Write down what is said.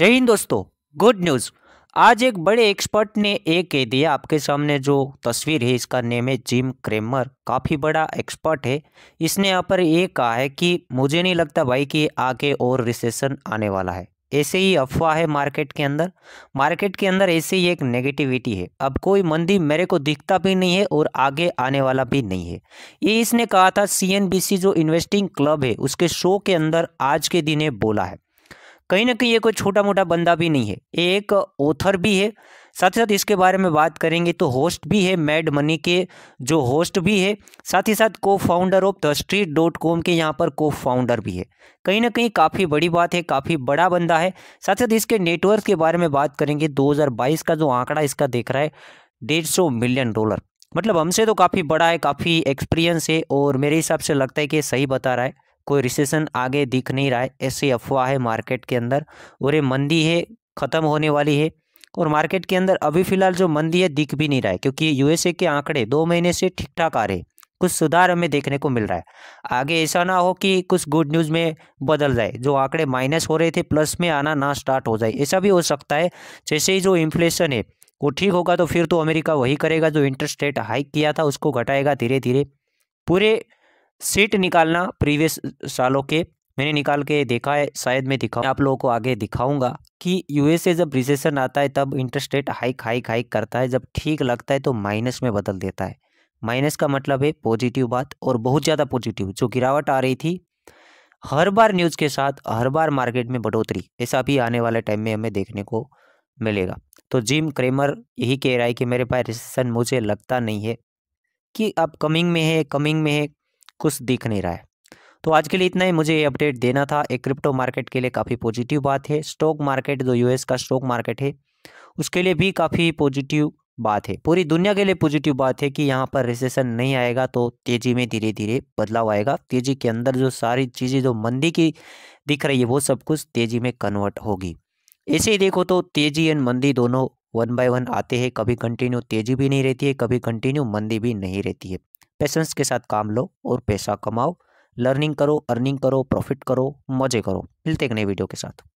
जय हिंद दोस्तों good news आज एक बड़े एक्सपर्ट ने एक कह दिया आपके सामने जो तस्वीर है इसका नेम है जिम क्रेमर काफ़ी बड़ा एक्सपर्ट है इसने यहाँ पर ये कहा है कि मुझे नहीं लगता भाई कि आगे और रिसेशन आने वाला है ऐसे ही अफवाह है मार्केट के अंदर मार्केट के अंदर ऐसे ही एक नेगेटिविटी है अब कोई मंदी मेरे को दिखता भी नहीं है और आगे आने वाला भी नहीं है ये इसने कहा था सीएनबीसी जो इन्वेस्टिंग क्लब है उसके शो के अंदर आज के दिन बोला है कहीं ना कहीं ये कोई छोटा मोटा बंदा भी नहीं है ये एक ऑथर भी है साथ ही साथ इसके बारे में बात करेंगे तो होस्ट भी है मैड मनी के जो होस्ट भी है साथ ही साथ को founder of the street dot com के यहाँ पर को फाउंडर भी है कहीं ना कहीं काफ़ी बड़ी बात है काफ़ी बड़ा बंदा है साथ ही साथ इसके नेटवर्क के बारे में बात करेंगे 2022 का जो आंकड़ा इसका देख रहा है डेढ़ मिलियन डॉलर मतलब हमसे तो काफ़ी बड़ा है काफ़ी एक्सपीरियंस है और मेरे हिसाब से लगता है कि सही बता रहा है कोई रिसेशन आगे दिख नहीं रहा है ऐसी अफवाह है मार्केट के अंदर और ये मंदी है ख़त्म होने वाली है और मार्केट के अंदर अभी फ़िलहाल जो मंदी है दिख भी नहीं रहा है क्योंकि यूएसए के आंकड़े दो महीने से ठीक ठाक आ रहे हैं कुछ सुधार हमें देखने को मिल रहा है आगे ऐसा ना हो कि कुछ गुड न्यूज़ में बदल जाए जो आंकड़े माइनस हो रहे थे प्लस में आना ना स्टार्ट हो जाए ऐसा भी हो सकता है जैसे ही जो इन्फ्लेशन है वो ठीक होगा तो फिर तो अमेरिका वही करेगा जो इंटरेस्ट रेट हाइक किया था उसको घटाएगा धीरे धीरे पूरे सीट निकालना प्रीवियस सालों के मैंने निकाल के देखा है शायद मैं दिखा आप लोगों को आगे दिखाऊंगा कि यूएसए जब रिसेशन आता है तब interest rate hike hike hike करता है जब ठीक लगता है तो माइनस में बदल देता है माइनस का मतलब है पॉजिटिव बात और बहुत ज़्यादा पॉजिटिव जो गिरावट आ रही थी हर बार न्यूज़ के साथ हर बार मार्केट में बढ़ोतरी ऐसा भी आने वाले टाइम में हमें देखने को मिलेगा तो जिम क्रेमर यही कह रहा है कि मेरे पास रिसेशन मुझे लगता नहीं है कि अब कमिंग में है कमिंग में है कुछ दिख नहीं रहा है तो आज के लिए इतना ही मुझे ये अपडेट देना था एक क्रिप्टो मार्केट के लिए काफ़ी पॉजिटिव बात है स्टॉक मार्केट जो यूएस का स्टॉक मार्केट है उसके लिए भी काफ़ी पॉजिटिव बात है पूरी दुनिया के लिए पॉजिटिव बात है कि यहाँ पर रिसेशन नहीं आएगा तो तेज़ी में धीरे धीरे बदलाव आएगा तेज़ी के अंदर जो सारी चीज़ें जो मंदी की दिख रही है वो सब कुछ तेज़ी में कन्वर्ट होगी ऐसे ही देखो तो तेज़ी एंड मंदी दोनों वन बाय वन आते हैं कभी कंटिन्यू तेज़ी भी नहीं रहती है कभी कंटिन्यू मंदी भी नहीं रहती है पेशेंस के साथ काम लो और पैसा कमाओ लर्निंग करो अर्निंग करो प्रॉफिट करो मज़े करो मिलते एक नए वीडियो के साथ